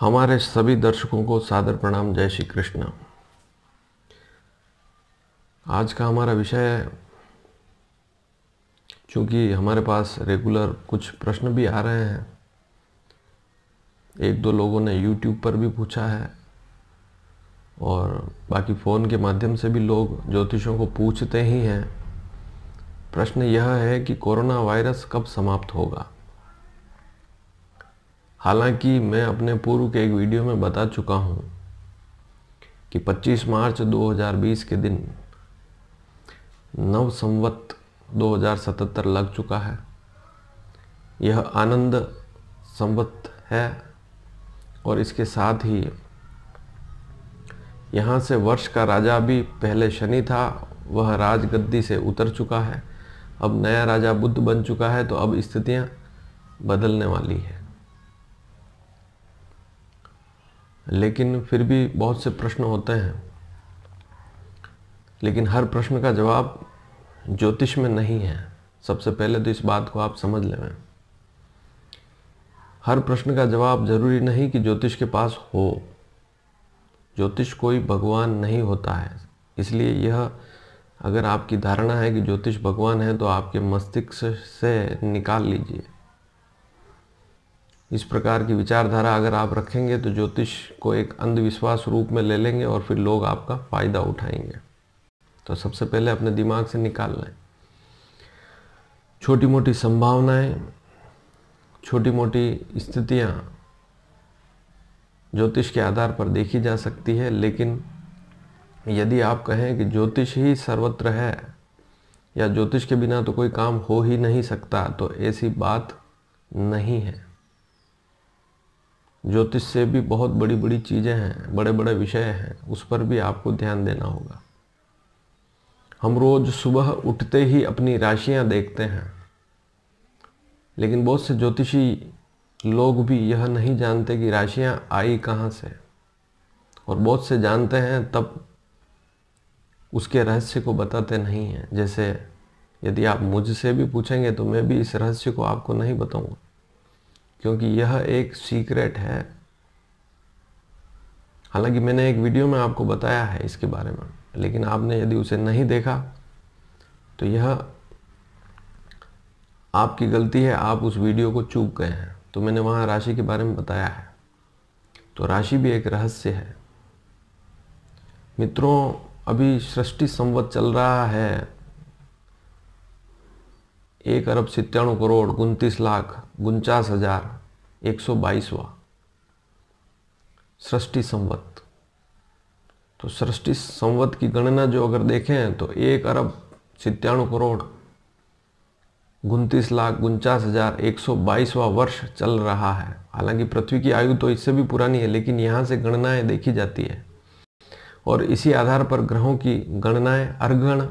हमारे सभी दर्शकों को सादर प्रणाम जय श्री कृष्ण आज का हमारा विषय है चूंकि हमारे पास रेगुलर कुछ प्रश्न भी आ रहे हैं एक दो लोगों ने YouTube पर भी पूछा है और बाकी फ़ोन के माध्यम से भी लोग ज्योतिषों को पूछते ही हैं प्रश्न यह है कि कोरोना वायरस कब समाप्त होगा हालांकि मैं अपने पूर्व के एक वीडियो में बता चुका हूं कि 25 मार्च 2020 के दिन नव संवत 2077 लग चुका है यह आनंद संवत है और इसके साथ ही यहाँ से वर्ष का राजा भी पहले शनि था वह राजगद्दी से उतर चुका है अब नया राजा बुद्ध बन चुका है तो अब स्थितियाँ बदलने वाली है लेकिन फिर भी बहुत से प्रश्न होते हैं लेकिन हर प्रश्न का जवाब ज्योतिष में नहीं है सबसे पहले तो इस बात को आप समझ लें हर प्रश्न का जवाब जरूरी नहीं कि ज्योतिष के पास हो ज्योतिष कोई भगवान नहीं होता है इसलिए यह अगर आपकी धारणा है कि ज्योतिष भगवान है तो आपके मस्तिष्क से निकाल लीजिए इस प्रकार की विचारधारा अगर आप रखेंगे तो ज्योतिष को एक अंधविश्वास रूप में ले लेंगे और फिर लोग आपका फ़ायदा उठाएंगे तो सबसे पहले अपने दिमाग से निकाल लें छोटी मोटी संभावनाएं छोटी मोटी स्थितियां ज्योतिष के आधार पर देखी जा सकती है लेकिन यदि आप कहें कि ज्योतिष ही सर्वत्र है या ज्योतिष के बिना तो कोई काम हो ही नहीं सकता तो ऐसी बात नहीं है ज्योतिष से भी बहुत बड़ी बड़ी चीज़ें हैं बड़े बड़े विषय हैं उस पर भी आपको ध्यान देना होगा हम रोज़ सुबह उठते ही अपनी राशियां देखते हैं लेकिन बहुत से ज्योतिषी लोग भी यह नहीं जानते कि राशियां आई कहाँ से और बहुत से जानते हैं तब उसके रहस्य को बताते नहीं हैं जैसे यदि आप मुझसे भी पूछेंगे तो मैं भी इस रहस्य को आपको नहीं बताऊंगा क्योंकि यह एक सीक्रेट है हालांकि मैंने एक वीडियो में आपको बताया है इसके बारे में लेकिन आपने यदि उसे नहीं देखा तो यह आपकी गलती है आप उस वीडियो को चूक गए हैं तो मैंने वहाँ राशि के बारे में बताया है तो राशि भी एक रहस्य है मित्रों अभी सृष्टि संवत चल रहा है एक अरब सितयाणु करोड़ उनतीस लाख उनचास हजार एक सौ बाईसवा सृष्टि संवत तो सृष्टि संवत की गणना जो अगर देखें तो एक अरब सितयाणु करोड़ उनतीस लाख उनचास हजार एक सौ बाईसवा वर्ष चल रहा है हालांकि पृथ्वी की आयु तो इससे भी पुरानी है लेकिन यहाँ से गणनाएं देखी जाती है और इसी आधार पर ग्रहों की गणनाएं अर्घण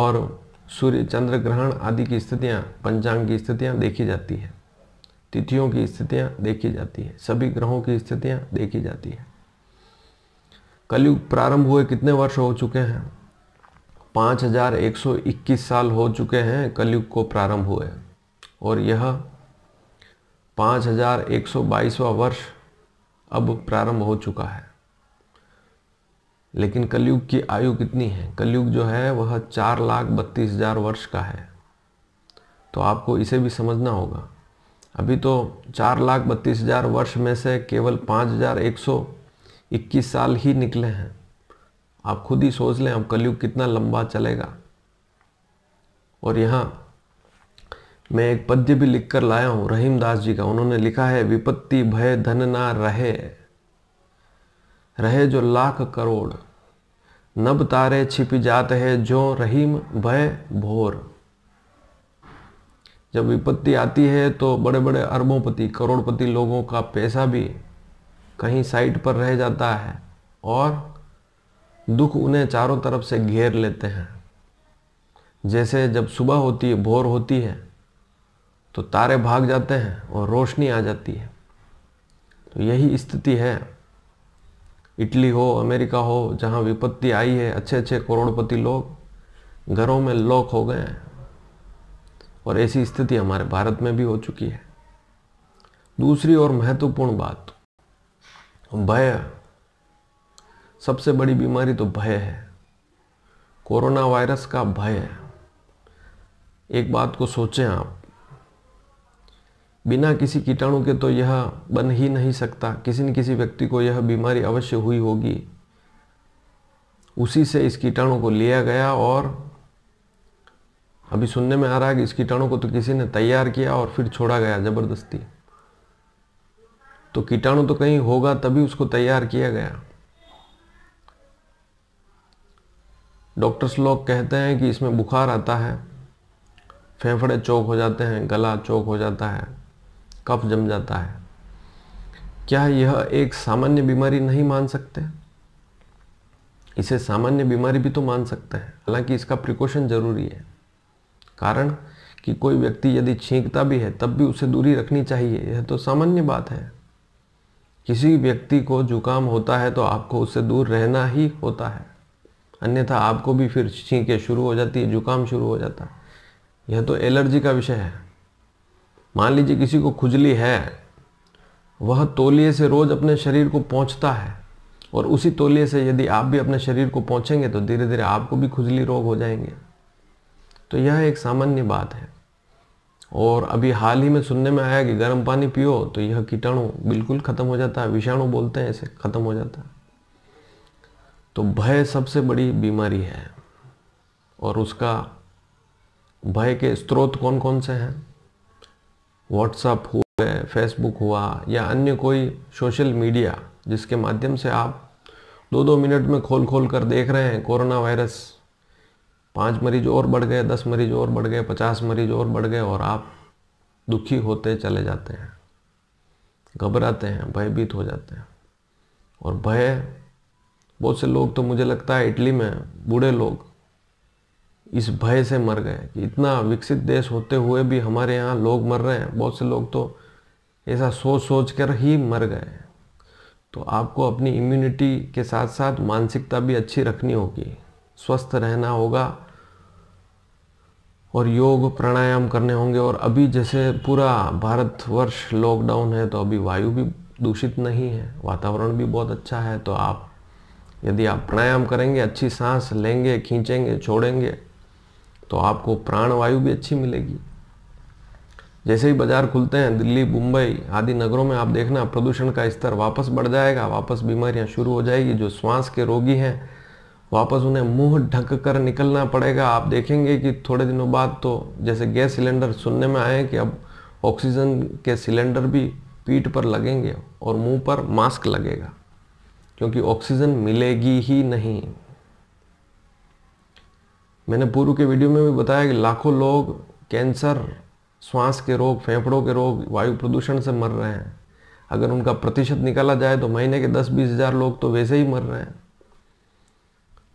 और सूर्य चंद्र ग्रहण आदि की स्थितियाँ पंचांग की स्थितियाँ देखी जाती हैं तिथियों की स्थितियाँ देखी जाती हैं सभी ग्रहों की स्थितियाँ देखी जाती हैं कलयुग प्रारंभ हुए कितने वर्ष हो चुके हैं 5121 साल हो चुके हैं कलयुग को प्रारंभ हुए और यह 5122वां वर्ष अब प्रारंभ हो चुका है लेकिन कलयुग की आयु कितनी है कलयुग जो है वह चार लाख बत्तीस हजार वर्ष का है तो आपको इसे भी समझना होगा अभी तो चार लाख बत्तीस हजार वर्ष में से केवल पाँच हजार एक सौ इक्कीस साल ही निकले हैं आप खुद ही सोच लें अब कलयुग कितना लंबा चलेगा और यहाँ मैं एक पद्य भी लिख कर लाया हूँ रहीम दास जी का उन्होंने लिखा है विपत्ति भय धन ना रहे रहे जो लाख करोड़ नब तारे छिप जाते हैं जो रहीम भय भोर जब विपत्ति आती है तो बड़े बड़े अरबोंपति करोड़पति लोगों का पैसा भी कहीं साइड पर रह जाता है और दुख उन्हें चारों तरफ से घेर लेते हैं जैसे जब सुबह होती है भोर होती है तो तारे भाग जाते हैं और रोशनी आ जाती है तो यही स्थिति है इटली हो अमेरिका हो जहाँ विपत्ति आई है अच्छे अच्छे करोड़पति लोग घरों में लॉक हो गए हैं और ऐसी स्थिति हमारे भारत में भी हो चुकी है दूसरी और महत्वपूर्ण बात भय सबसे बड़ी बीमारी तो भय है कोरोना वायरस का भय है एक बात को सोचें आप बिना किसी कीटाणु के तो यह बन ही नहीं सकता किसी न किसी व्यक्ति को यह बीमारी अवश्य हुई होगी उसी से इस कीटाणु को लिया गया और अभी सुनने में आ रहा है कि इस कीटाणु को तो किसी ने तैयार किया और फिर छोड़ा गया ज़बरदस्ती तो कीटाणु तो कहीं होगा तभी उसको तैयार किया गया डॉक्टर्स लोग कहते हैं कि इसमें बुखार आता है फेफड़े चौक हो जाते हैं गला चौक हो जाता है कफ जम जाता है क्या यह एक सामान्य बीमारी नहीं मान सकते इसे सामान्य बीमारी भी तो मान सकते हैं हालांकि इसका प्रिकॉशन जरूरी है कारण कि कोई व्यक्ति यदि छींकता भी है तब भी उसे दूरी रखनी चाहिए यह तो सामान्य बात है किसी व्यक्ति को जुकाम होता है तो आपको उससे दूर रहना ही होता है अन्यथा आपको भी फिर छींके शुरू हो जाती है जुकाम शुरू हो जाता है यह तो एलर्जी का विषय है मान लीजिए किसी को खुजली है वह तोलिए से रोज़ अपने शरीर को पहुँचता है और उसी तोलिए से यदि आप भी अपने शरीर को पहुँचेंगे तो धीरे धीरे आपको भी खुजली रोग हो जाएंगे तो यह एक सामान्य बात है और अभी हाल ही में सुनने में आया कि गर्म पानी पियो तो यह कीटाणु बिल्कुल ख़त्म हो जाता है विषाणु बोलते हैं इसे ख़त्म हो जाता है तो भय सबसे बड़ी बीमारी है और उसका भय के स्रोत कौन कौन से हैं व्हाट्सअप हुआ फेसबुक हुआ या अन्य कोई सोशल मीडिया जिसके माध्यम से आप दो दो मिनट में खोल खोल कर देख रहे हैं कोरोना वायरस पाँच मरीज और बढ़ गए दस मरीज और बढ़ गए पचास मरीज और बढ़ गए और आप दुखी होते चले जाते हैं घबराते हैं भयभीत हो जाते हैं और भय बहुत से लोग तो मुझे लगता है इटली में बूढ़े लोग इस भय से मर गए कि इतना विकसित देश होते हुए भी हमारे यहाँ लोग मर रहे हैं बहुत से लोग तो ऐसा सोच सोच कर ही मर गए तो आपको अपनी इम्यूनिटी के साथ साथ मानसिकता भी अच्छी रखनी होगी स्वस्थ रहना होगा और योग प्राणायाम करने होंगे और अभी जैसे पूरा भारतवर्ष लॉकडाउन है तो अभी वायु भी दूषित नहीं है वातावरण भी बहुत अच्छा है तो आप यदि आप प्राणायाम करेंगे अच्छी सांस लेंगे खींचेंगे छोड़ेंगे तो आपको प्राणवायु भी अच्छी मिलेगी जैसे ही बाजार खुलते हैं दिल्ली मुंबई आदि नगरों में आप देखना प्रदूषण का स्तर वापस बढ़ जाएगा वापस बीमारियां शुरू हो जाएगी जो श्वास के रोगी हैं वापस उन्हें मुंह ढक कर निकलना पड़ेगा आप देखेंगे कि थोड़े दिनों बाद तो जैसे गैस सिलेंडर सुनने में आए कि अब ऑक्सीजन के सिलेंडर भी पीठ पर लगेंगे और मुंह पर मास्क लगेगा क्योंकि ऑक्सीजन मिलेगी ही नहीं मैंने पूर्व के वीडियो में भी बताया कि लाखों लोग कैंसर श्वास के रोग फेफड़ों के रोग वायु प्रदूषण से मर रहे हैं अगर उनका प्रतिशत निकाला जाए तो महीने के दस बीस हज़ार लोग तो वैसे ही मर रहे हैं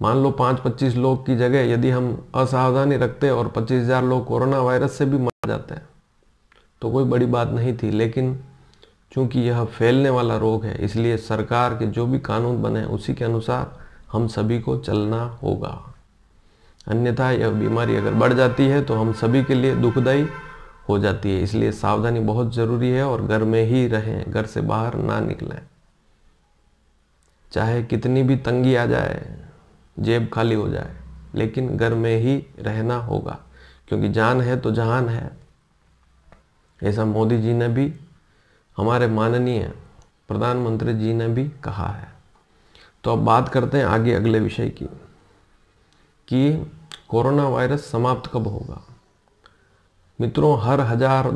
मान लो पाँच पच्चीस लोग की जगह यदि हम असावधानी रखते और पच्चीस हज़ार लोग कोरोना वायरस से भी मर जाते हैं तो कोई बड़ी बात नहीं थी लेकिन चूंकि यह फैलने वाला रोग है इसलिए सरकार के जो भी कानून बने उसी के अनुसार हम सभी को चलना होगा अन्यथा यह बीमारी अगर बढ़ जाती है तो हम सभी के लिए दुखदायी हो जाती है इसलिए सावधानी बहुत ज़रूरी है और घर में ही रहें घर से बाहर ना निकलें चाहे कितनी भी तंगी आ जाए जेब खाली हो जाए लेकिन घर में ही रहना होगा क्योंकि जान है तो जहान है ऐसा मोदी जी ने भी हमारे माननीय प्रधानमंत्री जी ने भी कहा है तो अब बात करते हैं आगे अगले विषय की कि कोरोना वायरस समाप्त कब होगा मित्रों हर हजार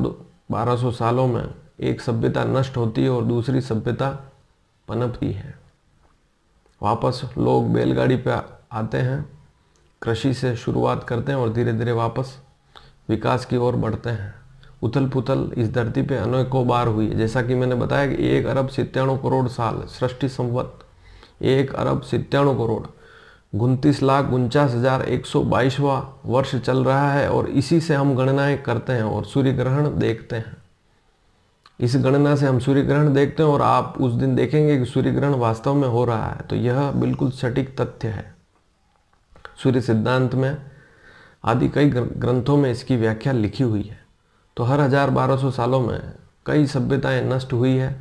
बारह सौ सालों में एक सभ्यता नष्ट होती है और दूसरी सभ्यता पनपती है वापस लोग बैलगाड़ी पर आते हैं कृषि से शुरुआत करते हैं और धीरे धीरे वापस विकास की ओर बढ़ते हैं उथल पुथल इस धरती पे अनेकों बार हुई है जैसा कि मैंने बताया कि एक अरब सितयाणु करोड़ साल सृष्टि संवत एक अरब सितयाणु करोड़ उनतीस लाख उनचास हज़ार एक सौ बाईसवा वर्ष चल रहा है और इसी से हम गणनाएं करते हैं और सूर्य ग्रहण देखते हैं इस गणना से हम सूर्य ग्रहण देखते हैं और आप उस दिन देखेंगे कि सूर्य ग्रहण वास्तव में हो रहा है तो यह बिल्कुल सटीक तथ्य है सूर्य सिद्धांत में आदि कई ग्रंथों में इसकी व्याख्या लिखी हुई है तो हर हजार बारह सौ सालों में कई सभ्यताएं नष्ट हुई है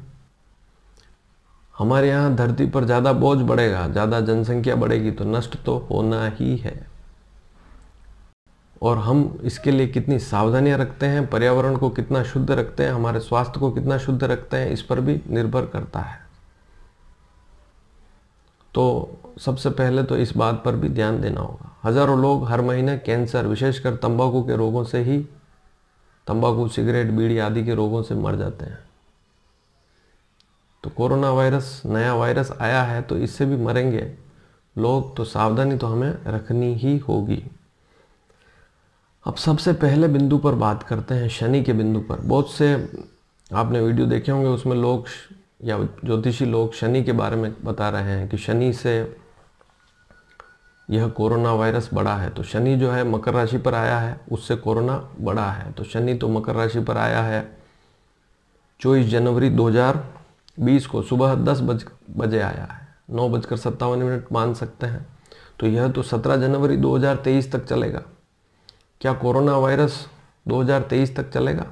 हमारे यहाँ धरती पर ज़्यादा बोझ बढ़ेगा ज़्यादा जनसंख्या बढ़ेगी तो नष्ट तो होना ही है और हम इसके लिए कितनी सावधानियाँ रखते हैं पर्यावरण को कितना शुद्ध रखते हैं हमारे स्वास्थ्य को कितना शुद्ध रखते हैं इस पर भी निर्भर करता है तो सबसे पहले तो इस बात पर भी ध्यान देना होगा हज़ारों लोग हर महीने कैंसर विशेषकर तंबाकू के रोगों से ही तंबाकू सिगरेट बीड़ी आदि के रोगों से मर जाते हैं तो कोरोना वायरस नया वायरस आया है तो इससे भी मरेंगे लोग तो सावधानी तो हमें रखनी ही होगी अब सबसे पहले बिंदु पर बात करते हैं शनि के बिंदु पर बहुत से आपने वीडियो देखे होंगे उसमें लोग या ज्योतिषी लोग शनि के बारे में बता रहे हैं कि शनि से यह कोरोना वायरस बड़ा है तो शनि जो है मकर राशि पर आया है उससे कोरोना बड़ा है तो शनि तो मकर राशि पर आया है चौबीस जनवरी 2000 बीस को सुबह दस बज बजे आया है नौ बजकर सत्तावन मिनट मान सकते हैं तो यह तो सत्रह जनवरी 2023 तक चलेगा क्या कोरोना वायरस 2023 तक चलेगा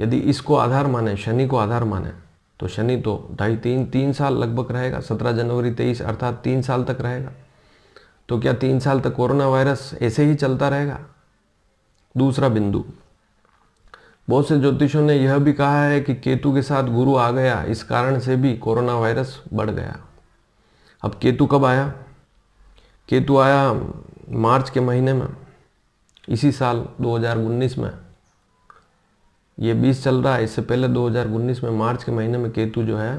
यदि इसको आधार माने शनि को आधार माने तो शनि तो ढाई तीन तीन साल लगभग रहेगा सत्रह जनवरी तेईस अर्थात तीन साल तक रहेगा तो क्या तीन साल तक कोरोना वायरस ऐसे ही चलता रहेगा दूसरा बिंदु बहुत से ज्योतिषों ने यह भी कहा है कि केतु के साथ गुरु आ गया इस कारण से भी कोरोना वायरस बढ़ गया अब केतु कब आया केतु आया मार्च के महीने में इसी साल 2019 में ये 20 चल रहा है इससे पहले 2019 में मार्च के महीने में केतु जो है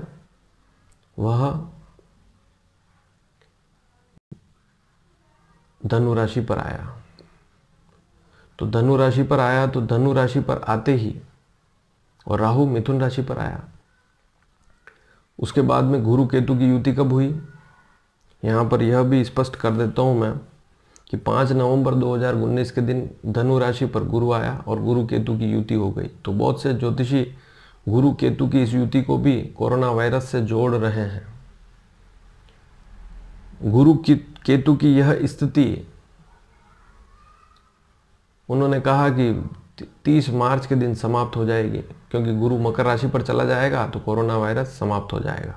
वह धनु राशि पर आया तो धनु राशि पर आया तो धनु राशि पर आते ही और राहु मिथुन राशि पर आया उसके बाद में गुरु केतु की युति कब हुई यहाँ पर यह भी स्पष्ट कर देता हूँ मैं कि 5 नवंबर 2019 के दिन धनु राशि पर गुरु आया और गुरु केतु की युति हो गई तो बहुत से ज्योतिषी गुरु केतु की इस युति को भी कोरोना वायरस से जोड़ रहे हैं गुरु की केतु की यह स्थिति उन्होंने कहा कि 30 मार्च के दिन समाप्त हो जाएगी क्योंकि गुरु मकर राशि पर चला जाएगा तो कोरोना वायरस समाप्त हो जाएगा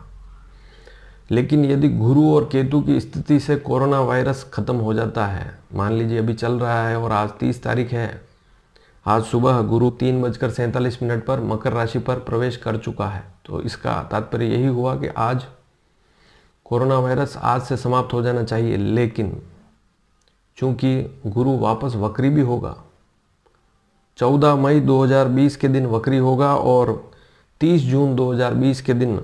लेकिन यदि गुरु और केतु की स्थिति से कोरोना वायरस ख़त्म हो जाता है मान लीजिए अभी चल रहा है और आज तीस तारीख है आज सुबह गुरु तीन बजकर सैंतालीस मिनट पर मकर राशि पर प्रवेश कर चुका है तो इसका तात्पर्य यही हुआ कि आज कोरोना वायरस आज से समाप्त हो जाना चाहिए लेकिन चूंकि गुरु वापस वक्री भी होगा 14 मई 2020 के दिन वक्री होगा और 30 जून 2020 के दिन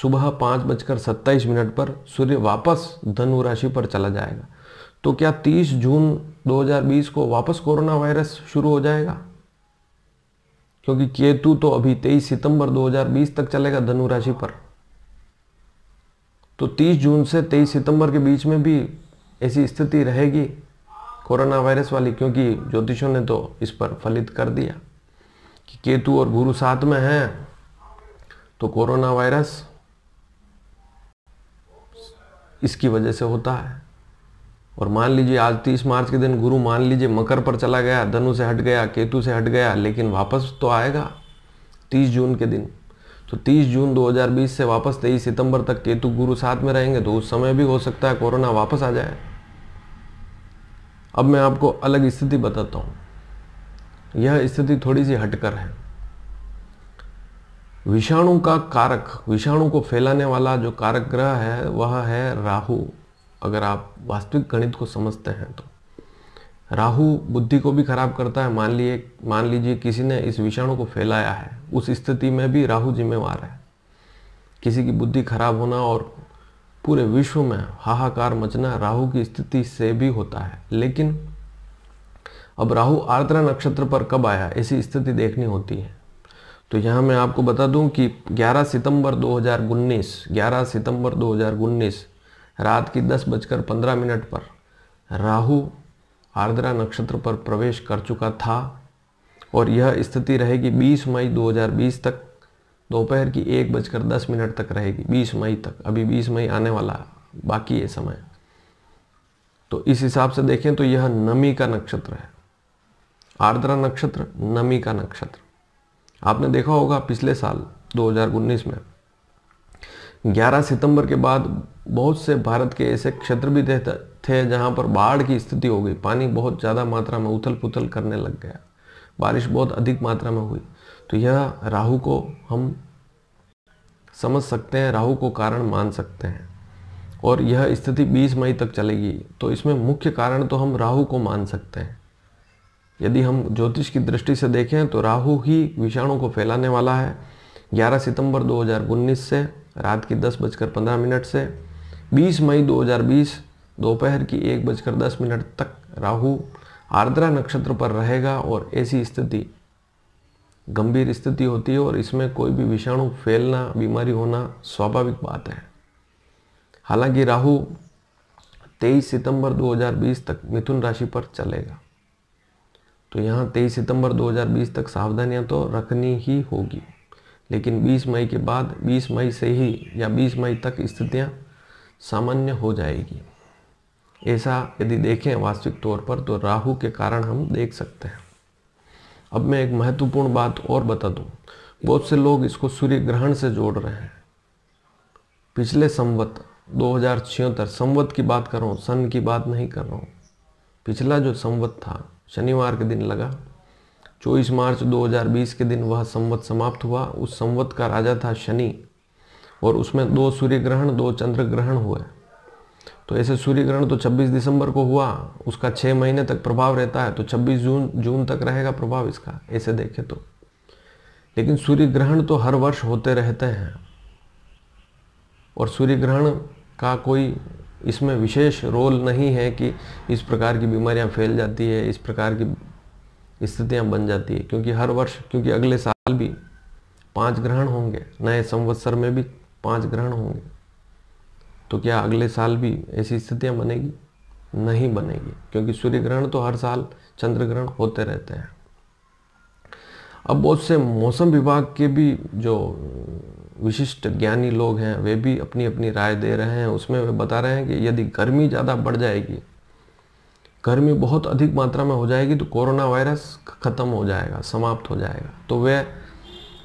सुबह पाँच बजकर सत्ताईस मिनट पर सूर्य वापस धनु राशि पर चला जाएगा तो क्या 30 जून 2020 को वापस कोरोना वायरस शुरू हो जाएगा क्योंकि केतु तो अभी 23 सितंबर 2020 तक चलेगा धनु राशि पर तो 30 जून से 23 सितंबर के बीच में भी ऐसी स्थिति रहेगी कोरोना वायरस वाली क्योंकि ज्योतिषों ने तो इस पर फलित कर दिया कि केतु और गुरु साथ में हैं तो कोरोना वायरस इसकी वजह से होता है और मान लीजिए आज तीस मार्च के दिन गुरु मान लीजिए मकर पर चला गया धनु से हट गया केतु से हट गया लेकिन वापस तो आएगा तीस जून के दिन तो 30 जून 2020 से वापस 23 सितंबर तक केतु गुरु साथ में रहेंगे तो उस समय भी हो सकता है कोरोना वापस आ जाए अब मैं आपको अलग स्थिति बताता हूं यह स्थिति थोड़ी सी हटकर है विषाणु का कारक विषाणु को फैलाने वाला जो कारक ग्रह है वह है राहु अगर आप वास्तविक गणित को समझते हैं तो राहु बुद्धि को भी खराब करता है मान लिए मान लीजिए किसी ने इस विषाणु को फैलाया है उस स्थिति में भी राहु जिम्मेवार है किसी की बुद्धि खराब होना और पूरे विश्व में हाहाकार मचना राहु की स्थिति से भी होता है लेकिन अब राहु आर्द्रा नक्षत्र पर कब आया ऐसी स्थिति देखनी होती है तो यहाँ मैं आपको बता दूं कि 11 सितंबर 2019 11 सितंबर 2019 रात की दस बजकर पंद्रह मिनट पर राहु आर्द्रा नक्षत्र पर प्रवेश कर चुका था और यह स्थिति रहेगी 20 मई 2020 तक दोपहर की एक बजकर दस मिनट तक रहेगी बीस मई तक अभी बीस मई आने वाला है बाकी है समय तो इस हिसाब से देखें तो यह नमी का नक्षत्र है आर्द्रा नक्षत्र नमी का नक्षत्र आपने देखा होगा पिछले साल 2019 में 11 सितंबर के बाद बहुत से भारत के ऐसे क्षेत्र भी थे, थे जहां पर बाढ़ की स्थिति हो गई पानी बहुत ज़्यादा मात्रा में उथल पुथल करने लग गया बारिश बहुत अधिक मात्रा में हुई तो यह राहु को हम समझ सकते हैं राहु को कारण मान सकते हैं और यह स्थिति 20 मई तक चलेगी तो इसमें मुख्य कारण तो हम राहु को मान सकते हैं यदि हम ज्योतिष की दृष्टि से देखें तो राहु ही विषाणु को फैलाने वाला है 11 सितंबर 2019 से रात की दस बजकर पंद्रह मिनट से 20 मई 2020 दोपहर की एक बजकर दस मिनट तक राहु आर्द्रा नक्षत्र पर रहेगा और ऐसी स्थिति गंभीर स्थिति होती है और इसमें कोई भी विषाणु फैलना बीमारी होना स्वाभाविक बात है हालांकि राहु 23 सितंबर 2020 तक मिथुन राशि पर चलेगा तो यहाँ 23 सितंबर 2020 तक सावधानियाँ तो रखनी ही होगी लेकिन 20 मई के बाद 20 मई से ही या 20 मई तक स्थितियाँ सामान्य हो जाएगी ऐसा यदि देखें वास्तविक तौर पर तो राहु के कारण हम देख सकते हैं अब मैं एक महत्वपूर्ण बात और बता दूं बहुत से लोग इसको सूर्य ग्रहण से जोड़ रहे हैं पिछले संवत दो हजार छिहत्तर संवत की बात कर रहा हूँ सन की बात नहीं कर रहा हूँ पिछला जो संवत था शनिवार के दिन लगा 24 मार्च 2020 के दिन वह संवत समाप्त हुआ उस संवत का राजा था शनि और उसमें दो सूर्य ग्रहण दो चंद्र ग्रहण हुए तो ऐसे सूर्य ग्रहण तो 26 दिसंबर को हुआ उसका छः महीने तक प्रभाव रहता है तो 26 जून जून तक रहेगा प्रभाव इसका ऐसे देखें तो लेकिन सूर्य ग्रहण तो हर वर्ष होते रहते हैं और सूर्य ग्रहण का कोई इसमें विशेष रोल नहीं है कि इस प्रकार की बीमारियां फैल जाती है इस प्रकार की स्थितियां बन जाती है क्योंकि हर वर्ष क्योंकि अगले साल भी पांच ग्रहण होंगे नए संवत्सर में भी पांच ग्रहण होंगे तो क्या अगले साल भी ऐसी स्थितियाँ बनेगी नहीं बनेगी क्योंकि सूर्य ग्रहण तो हर साल चंद्र ग्रहण होते रहते हैं अब बहुत से मौसम विभाग के भी जो विशिष्ट ज्ञानी लोग हैं वे भी अपनी अपनी राय दे रहे हैं उसमें वे बता रहे हैं कि यदि गर्मी ज़्यादा बढ़ जाएगी गर्मी बहुत अधिक मात्रा में हो जाएगी तो कोरोना वायरस ख़त्म हो जाएगा समाप्त हो जाएगा तो वे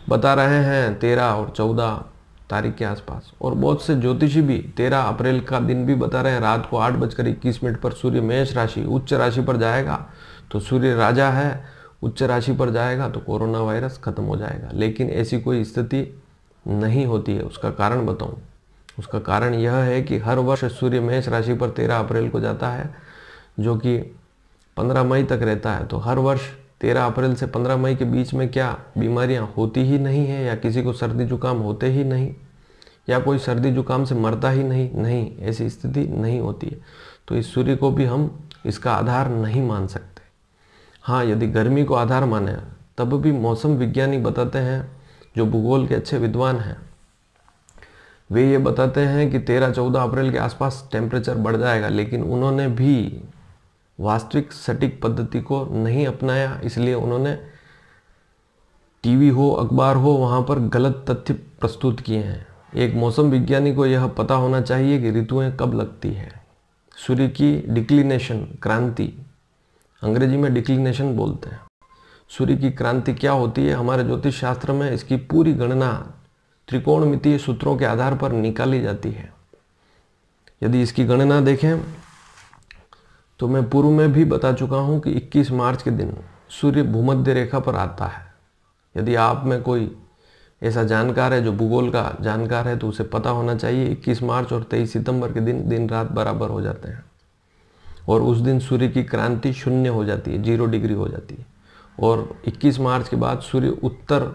बता रहे हैं तेरह और चौदह तारीख के आसपास और बहुत से ज्योतिषी भी 13 अप्रैल का दिन भी बता रहे हैं रात को आठ बजकर इक्कीस मिनट पर सूर्य मेष राशि उच्च राशि पर जाएगा तो सूर्य राजा है उच्च राशि पर जाएगा तो कोरोना वायरस खत्म हो जाएगा लेकिन ऐसी कोई स्थिति नहीं होती है उसका कारण बताऊँ उसका कारण यह है कि हर वर्ष सूर्य मेष राशि पर तेरह अप्रैल को जाता है जो कि पंद्रह मई तक रहता है तो हर वर्ष तेरह अप्रैल से पंद्रह मई के बीच में क्या बीमारियां होती ही नहीं है या किसी को सर्दी जुकाम होते ही नहीं या कोई सर्दी जुकाम से मरता ही नहीं नहीं ऐसी स्थिति नहीं होती है तो इस सूर्य को भी हम इसका आधार नहीं मान सकते हाँ यदि गर्मी को आधार माने तब भी मौसम विज्ञानी बताते हैं जो भूगोल के अच्छे विद्वान हैं वे ये बताते हैं कि 13-14 अप्रैल के आसपास टेम्परेचर बढ़ जाएगा लेकिन उन्होंने भी वास्तविक सटीक पद्धति को नहीं अपनाया इसलिए उन्होंने टीवी हो अखबार हो वहाँ पर गलत तथ्य प्रस्तुत किए हैं एक मौसम विज्ञानी को यह पता होना चाहिए कि ऋतुएं कब लगती हैं सूर्य की डिक्लिनेशन क्रांति अंग्रेजी में डिक्लिनेशन बोलते हैं सूर्य की क्रांति क्या होती है हमारे ज्योतिष शास्त्र में इसकी पूरी गणना त्रिकोणमितीय सूत्रों के आधार पर निकाली जाती है यदि इसकी गणना देखें तो मैं पूर्व में भी बता चुका हूँ कि 21 मार्च के दिन सूर्य भूमध्य रेखा पर आता है यदि आप में कोई ऐसा जानकार है जो भूगोल का जानकार है तो उसे पता होना चाहिए 21 मार्च और 23 सितंबर के दिन दिन रात बराबर हो जाते हैं और उस दिन सूर्य की क्रांति शून्य हो जाती है जीरो डिग्री हो जाती है और 21 मार्च के बाद सूर्य उत्तर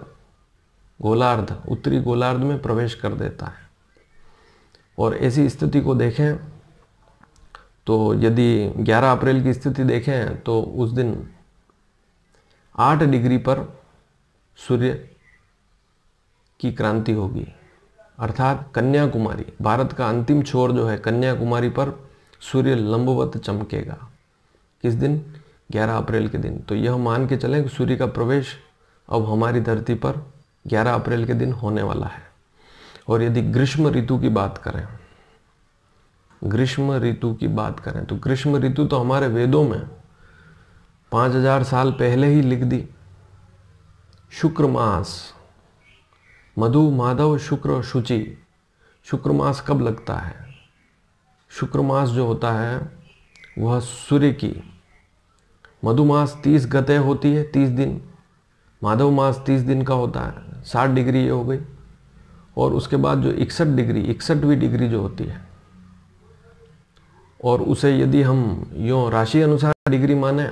गोलार्ध उत्तरी गोलार्ध में प्रवेश कर देता है और ऐसी स्थिति को देखें तो यदि 11 अप्रैल की स्थिति देखें तो उस दिन 8 डिग्री पर सूर्य की क्रांति होगी अर्थात कन्याकुमारी भारत का अंतिम छोर जो है कन्याकुमारी पर सूर्य लंबवत चमकेगा किस दिन 11 अप्रैल के दिन तो यह मान के चलें कि सूर्य का प्रवेश अब हमारी धरती पर 11 अप्रैल के दिन होने वाला है और यदि ग्रीष्म ऋतु की बात करें ग्रीष्म ऋतु की बात करें तो ग्रीष्म ऋतु तो हमारे वेदों में पाँच हजार साल पहले ही लिख दी शुक्र मास मधु माधव शुक्र शुचि शुक्र मास कब लगता है शुक्र मास जो होता है वह सूर्य की मधु मास तीस गते होती है तीस दिन माधव मास तीस दिन का होता है साठ डिग्री ये हो गई और उसके बाद जो इकसठ डिग्री इकसठवीं डिग्री जो होती है और उसे यदि हम यो राशि अनुसार डिग्री माने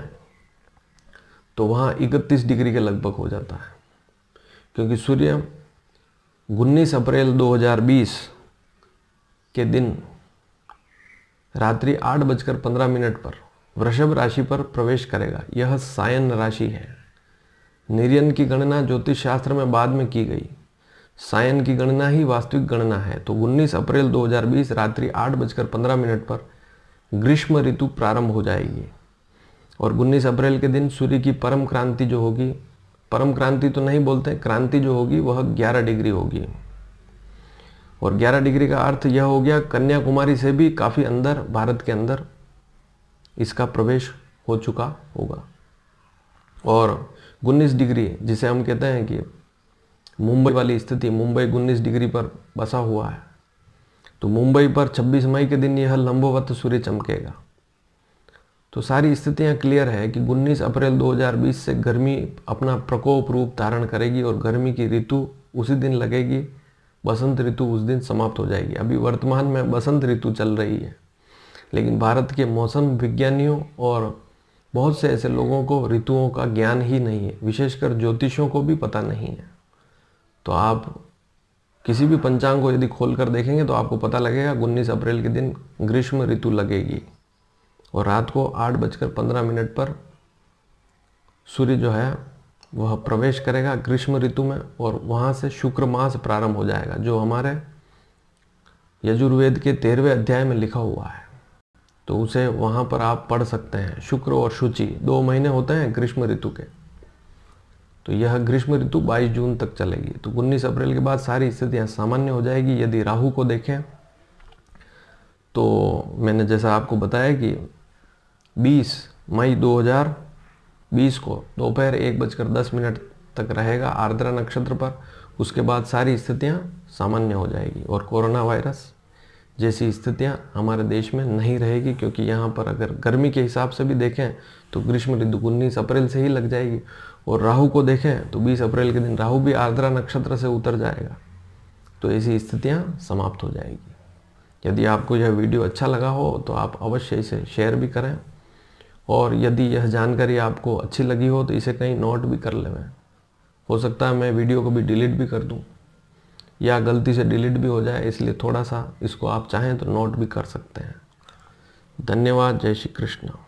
तो वहाँ इकतीस डिग्री के लगभग हो जाता है क्योंकि सूर्य उन्नीस अप्रैल 2020 के दिन रात्रि आठ बजकर पंद्रह मिनट पर वृषभ राशि पर प्रवेश करेगा यह सायन राशि है निर्यन की गणना ज्योतिष शास्त्र में बाद में की गई सायन की गणना ही वास्तविक गणना है तो 19 अप्रैल 2020 रात्रि आठ बजकर पंद्रह मिनट पर ग्रीष्म ऋतु प्रारंभ हो जाएगी और उन्नीस अप्रैल के दिन सूर्य की परम क्रांति जो होगी परम क्रांति तो नहीं बोलते क्रांति जो होगी वह 11 डिग्री होगी और 11 डिग्री का अर्थ यह हो गया कन्याकुमारी से भी काफ़ी अंदर भारत के अंदर इसका प्रवेश हो चुका होगा और उन्नीस डिग्री जिसे हम कहते हैं कि मुंबई वाली स्थिति मुंबई उन्नीस डिग्री पर बसा हुआ है तो मुंबई पर 26 मई के दिन यह लंबवत सूर्य चमकेगा तो सारी स्थितियां क्लियर है कि 19 अप्रैल 2020 से गर्मी अपना प्रकोप रूप धारण करेगी और गर्मी की ऋतु उसी दिन लगेगी बसंत ऋतु उस दिन समाप्त हो जाएगी अभी वर्तमान में बसंत ऋतु चल रही है लेकिन भारत के मौसम विज्ञानियों और बहुत से ऐसे लोगों को ऋतुओं का ज्ञान ही नहीं है विशेषकर ज्योतिषों को भी पता नहीं है तो आप किसी भी पंचांग को यदि खोल कर देखेंगे तो आपको पता लगेगा उन्नीस अप्रैल के दिन ग्रीष्म ऋतु लगेगी और रात को आठ बजकर पंद्रह मिनट पर सूर्य जो है वह प्रवेश करेगा ग्रीष्म ऋतु में और वहाँ से शुक्र मास प्रारंभ हो जाएगा जो हमारे यजुर्वेद के तेरहवें अध्याय में लिखा हुआ है तो उसे वहाँ पर आप पढ़ सकते हैं शुक्र और शुचि दो महीने होते हैं ग्रीष्म ऋतु के तो यह ग्रीष्म ऋतु 22 जून तक चलेगी तो 19 अप्रैल के बाद सारी स्थितियाँ सामान्य हो जाएगी यदि राहु को देखें तो मैंने जैसा आपको बताया कि 20 मई 2020 को दोपहर एक बजकर दस मिनट तक रहेगा आर्द्रा नक्षत्र पर उसके बाद सारी स्थितियाँ सामान्य हो जाएगी और कोरोना वायरस जैसी स्थितियाँ हमारे देश में नहीं रहेगी क्योंकि यहाँ पर अगर गर्मी के हिसाब से भी देखें तो ग्रीष्म ऋतु उन्नीस अप्रैल से ही लग जाएगी और राहु को देखें तो 20 अप्रैल के दिन राहु भी आर्द्रा नक्षत्र से उतर जाएगा तो ऐसी स्थितियाँ समाप्त हो जाएगी यदि आपको यह वीडियो अच्छा लगा हो तो आप अवश्य इसे शेयर भी करें और यदि यह जानकारी आपको अच्छी लगी हो तो इसे कहीं नोट भी कर लेवें हो सकता है मैं वीडियो को भी डिलीट भी कर दूँ या गलती से डिलीट भी हो जाए इसलिए थोड़ा सा इसको आप चाहें तो नोट भी कर सकते हैं धन्यवाद जय श्री कृष्ण